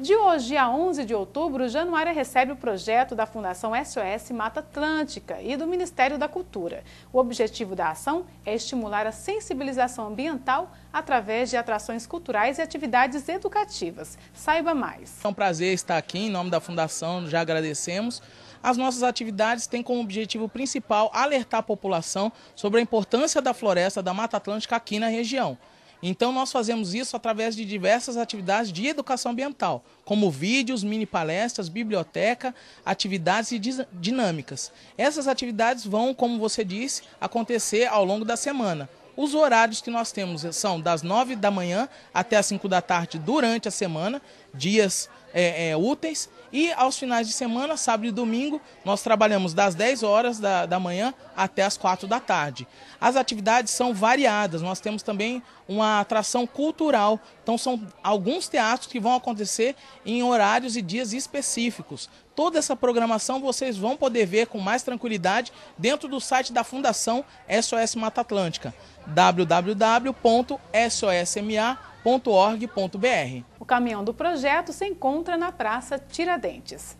De hoje a 11 de outubro, Januária recebe o projeto da Fundação SOS Mata Atlântica e do Ministério da Cultura. O objetivo da ação é estimular a sensibilização ambiental através de atrações culturais e atividades educativas. Saiba mais. É um prazer estar aqui em nome da Fundação, já agradecemos. As nossas atividades têm como objetivo principal alertar a população sobre a importância da floresta da Mata Atlântica aqui na região. Então nós fazemos isso através de diversas atividades de educação ambiental, como vídeos, mini palestras, biblioteca, atividades e dinâmicas. Essas atividades vão, como você disse, acontecer ao longo da semana. Os horários que nós temos são das 9 da manhã até as 5 da tarde durante a semana, dias é, é, úteis, e aos finais de semana, sábado e domingo, nós trabalhamos das 10 horas da, da manhã até as 4 da tarde. As atividades são variadas, nós temos também uma atração cultural. Então, são alguns teatros que vão acontecer em horários e dias específicos. Toda essa programação vocês vão poder ver com mais tranquilidade dentro do site da Fundação SOS Mata Atlântica, www.sosma.org.br. O caminhão do projeto se encontra na Praça Tiradentes.